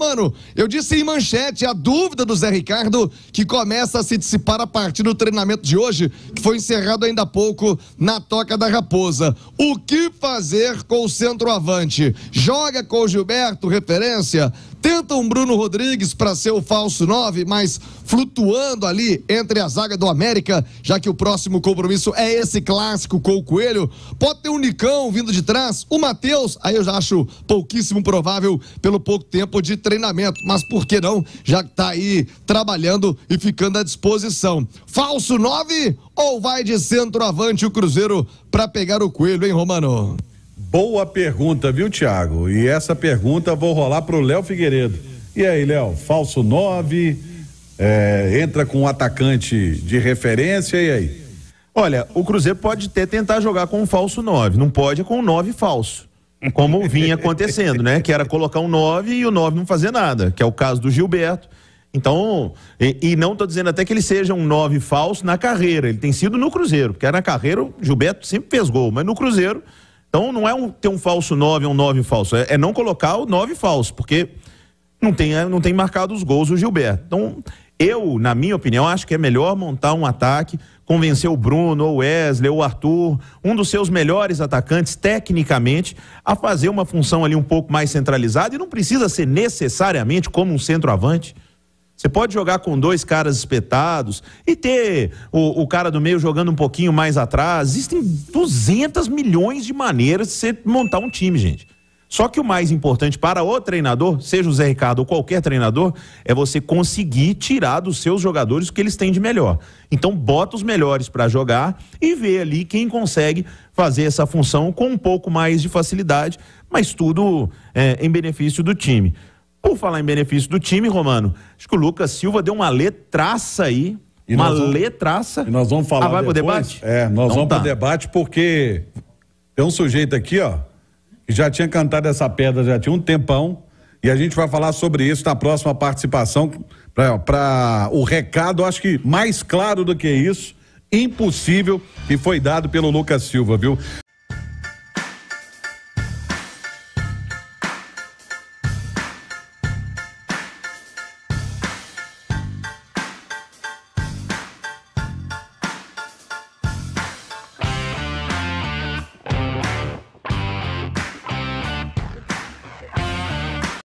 Mano, eu disse em manchete a dúvida do Zé Ricardo, que começa a se dissipar a partir do treinamento de hoje, que foi encerrado ainda há pouco na Toca da Raposa. O que fazer com o centroavante? Joga com o Gilberto, referência? Tentam Bruno Rodrigues para ser o falso 9, mas flutuando ali entre a zaga do América, já que o próximo compromisso é esse clássico com o Coelho. Pode ter um Nicão vindo de trás, o Matheus, aí eu já acho pouquíssimo provável pelo pouco tempo de treinamento, mas por que não, já que tá aí trabalhando e ficando à disposição. Falso 9 ou vai de centroavante o Cruzeiro para pegar o Coelho, hein, Romano? Boa pergunta, viu, Tiago? E essa pergunta vou rolar pro Léo Figueiredo. E aí, Léo, falso 9, é, entra com um atacante de referência, e aí? Olha, o Cruzeiro pode até tentar jogar com um falso 9, não pode com um 9 falso. Como vinha acontecendo, né? Que era colocar um 9 e o 9 não fazer nada, que é o caso do Gilberto. Então, e, e não estou dizendo até que ele seja um 9 falso na carreira, ele tem sido no Cruzeiro, porque na carreira o Gilberto sempre fez gol, mas no Cruzeiro então não é um, ter um falso 9 ou é um 9 falso, é, é, não colocar o 9 falso, porque não tem, é, não tem marcado os gols o Gilberto. Então, eu, na minha opinião, acho que é melhor montar um ataque, convencer o Bruno, ou Wesley, ou Arthur, um dos seus melhores atacantes, tecnicamente, a fazer uma função ali um pouco mais centralizada e não precisa ser necessariamente como um centroavante. Você pode jogar com dois caras espetados e ter o, o, cara do meio jogando um pouquinho mais atrás. Existem 200 milhões de maneiras de você montar um time, gente. Só que o mais importante para o treinador, seja o Zé Ricardo ou qualquer treinador, é você conseguir tirar dos seus jogadores o que eles têm de melhor. Então, bota os melhores para jogar e vê ali quem consegue fazer essa função com um pouco mais de facilidade, mas tudo é, em benefício do time. Por falar em benefício do time, Romano, acho que o Lucas Silva deu uma letraça aí. E uma vamos, letraça. E nós vamos falar. Ah, vai depois. pro debate? É, nós então vamos tá. pro debate porque tem um sujeito aqui, ó, que já tinha cantado essa pedra já tinha um tempão. E a gente vai falar sobre isso na próxima participação. Para o recado, acho que mais claro do que isso, impossível, que foi dado pelo Lucas Silva, viu?